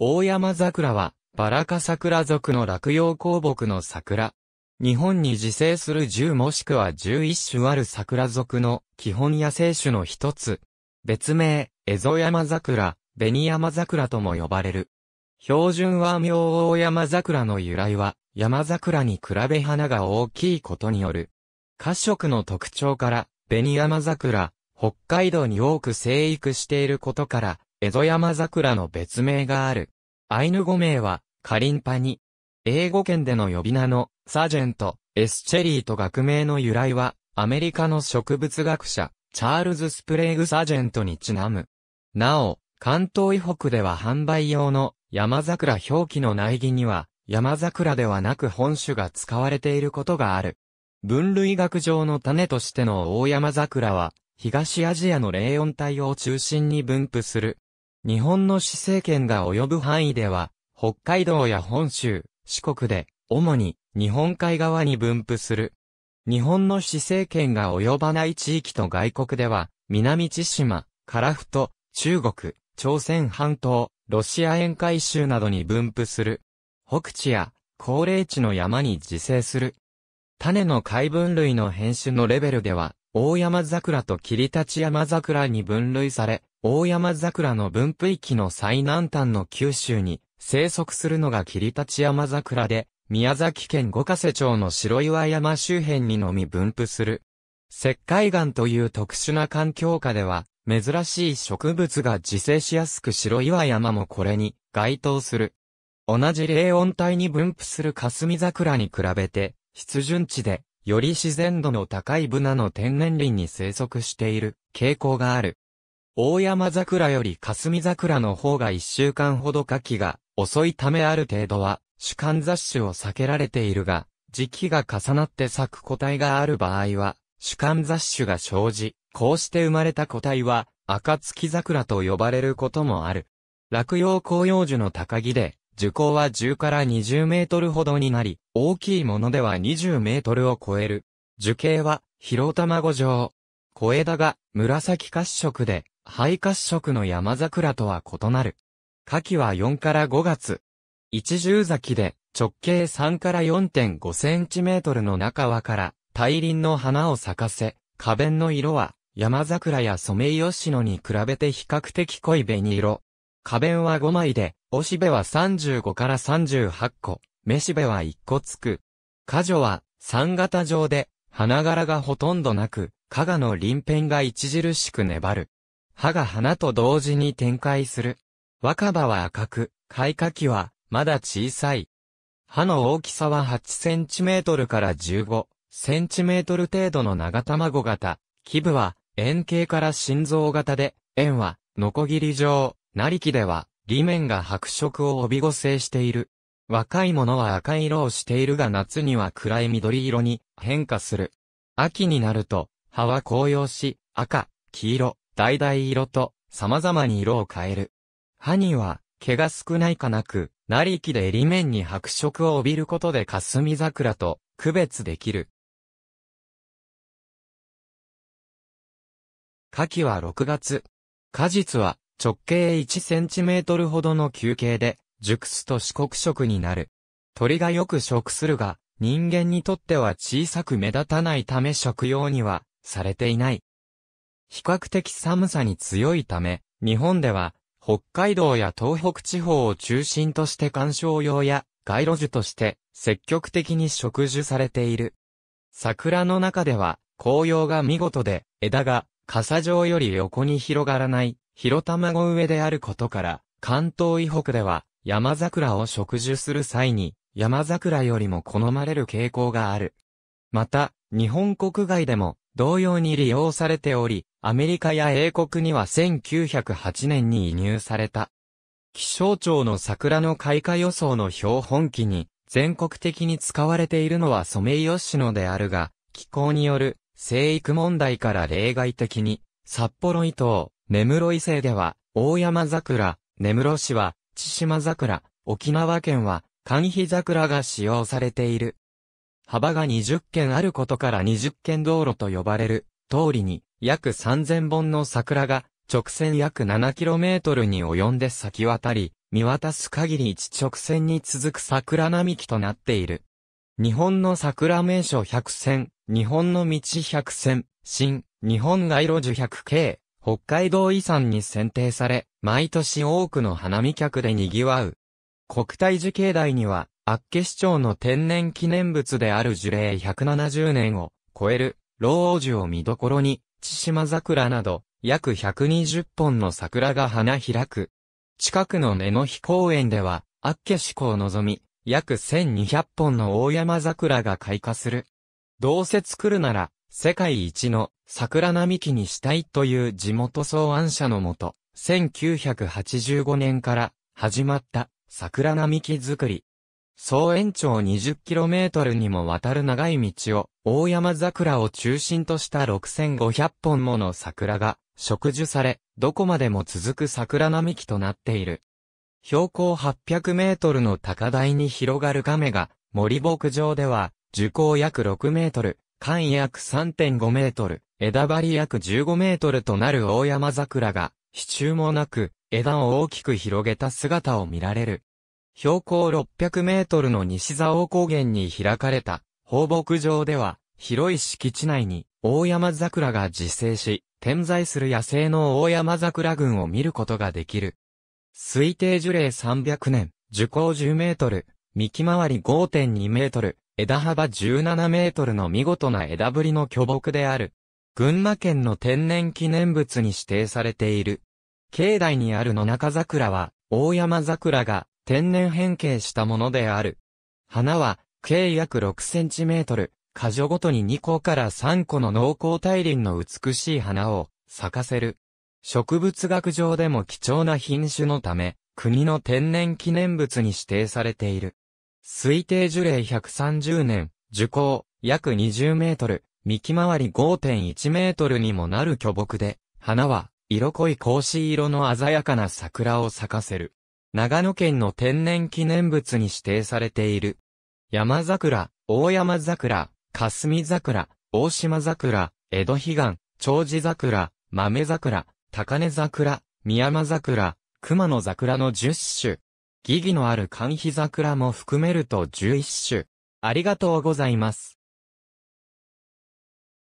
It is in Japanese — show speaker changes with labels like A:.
A: 大山桜は、バラカ桜族の落葉鉱木の桜。日本に自生する10もしくは11種ある桜族の基本野生種の一つ。別名、エゾ山桜、紅山桜とも呼ばれる。標準は明大山桜の由来は、山桜に比べ花が大きいことによる。褐色の特徴から、紅山桜、北海道に多く生育していることから、江戸山桜の別名がある。アイヌ語名は、カリンパニ。英語圏での呼び名の、サジェント、エスチェリーと学名の由来は、アメリカの植物学者、チャールズ・スプレーグ・サジェントにちなむ。なお、関東以北では販売用の山桜表記の苗木には、山桜ではなく本種が使われていることがある。分類学上の種としての大山桜は、東アジアの霊ー帯を中心に分布する日本の市政権が及ぶ範囲では、北海道や本州、四国で、主に日本海側に分布する。日本の市政権が及ばない地域と外国では、南千島、樺太、中国、朝鮮半島、ロシア沿海州などに分布する。北地や高齢地の山に自生する。種の海分類の変種のレベルでは、大山桜と霧立山桜に分類され、大山桜の分布域の最南端の九州に生息するのが霧立山桜で、宮崎県五ヶ瀬町の白岩山周辺にのみ分布する。石灰岩という特殊な環境下では、珍しい植物が自生しやすく白岩山もこれに該当する。同じ霊温帯に分布する霞桜に比べて、湿潤地で、より自然度の高いブナの天然林に生息している傾向がある。大山桜より霞桜の方が一週間ほど夏季が遅いためある程度は主観雑種を避けられているが、時期が重なって咲く個体がある場合は、主観雑種が生じ、こうして生まれた個体は、暁桜と呼ばれることもある。落葉紅葉樹の高木で、樹高は10から20メートルほどになり、大きいものでは20メートルを超える。樹形は、広卵状。小枝が紫褐色で、肺褐色の山桜とは異なる。夏季は4から5月。一重咲きで直径3から4.5センチメートルの中輪から大輪の花を咲かせ、花弁の色は山桜やソメイヨシノに比べて比較的濃い紅色。花弁は5枚で、おしべは35から38個、めしべは1個つく。花女は3型状で、花柄がほとんどなく、加賀の輪辺が著しく粘る。葉が花と同時に展開する。若葉は赤く、開花期はまだ小さい。葉の大きさは8センチメートルから15センチメートル程度の長卵型。基部は円形から心臓型で、円はノコギリ状、なりきでは、裏面が白色を帯合成している。若いものは赤色をしているが夏には暗い緑色に変化する。秋になると、葉は紅葉し、赤、黄色、橙色と様々に色を変える。歯には毛が少ないかなく、なりきで襟面に白色を帯びることで霞桜と区別できる。夏季は6月。果実は直径1センチメートルほどの球形で、熟すと四国色になる。鳥がよく食するが、人間にとっては小さく目立たないため食用にはされていない。比較的寒さに強いため、日本では、北海道や東北地方を中心として観賞用や街路樹として積極的に植樹されている。桜の中では紅葉が見事で枝が傘状より横に広がらない広卵植であることから関東以北では山桜を植樹する際に山桜よりも好まれる傾向がある。また日本国外でも同様に利用されており、アメリカや英国には1908年に移入された。気象庁の桜の開花予想の標本記に、全国的に使われているのはソメイヨシノであるが、気候による生育問題から例外的に、札幌伊東、根室伊勢では、大山桜、根室市は、千島桜、沖縄県は、寒肥桜が使用されている。幅が20軒あることから20軒道路と呼ばれる通りに約3000本の桜が直線約 7km に及んで咲き渡り、見渡す限り一直線に続く桜並木となっている。日本の桜名所100選、日本の道100選、新、日本街路樹100系、北海道遺産に選定され、毎年多くの花見客で賑わう。国体樹境内には、厚岸町の天然記念物である樹齢170年を超える、老王樹を見どころに、千島桜など、約120本の桜が花開く。近くの根の日公園では、厚岸湖を望み、約1200本の大山桜が開花する。どうせ作るなら、世界一の桜並木にしたいという地元草案者のもと、1985年から始まった桜並木作り。総延長 20km にもわたる長い道を、大山桜を中心とした6500本もの桜が植樹され、どこまでも続く桜並木となっている。標高800メートルの高台に広がる亀が、森牧場では、樹高約6メートル、間約3.5メートル、枝張り約15メートルとなる大山桜が、支柱もなく、枝を大きく広げた姿を見られる。標高600メートルの西沢王高原に開かれた放牧場では、広い敷地内に大山桜が自生し、点在する野生の大山桜群を見ることができる。推定樹齢300年、樹高10メートル、幹回り5.2メートル、枝幅17メートルの見事な枝ぶりの巨木である。群馬県の天然記念物に指定されている。境内にある野中桜は、大山桜が天然変形したものである。花は、計約6センチメートル、果樹ごとに2個から3個の濃厚大輪の美しい花を咲かせる。植物学上でも貴重な品種のため、国の天然記念物に指定されている。推定樹齢130年、樹高約20メートル、幹回り5.1メートルにもなる巨木で、花は色濃い格子色の鮮やかな桜を咲かせる。長野県の天然記念物に指定されている。山桜、大山桜、霞桜、大島桜、江戸悲願、長寿桜、豆桜、高根桜、宮山桜、熊野桜の10種。疑義のある寒肥桜も含めると11種。ありがとうございます。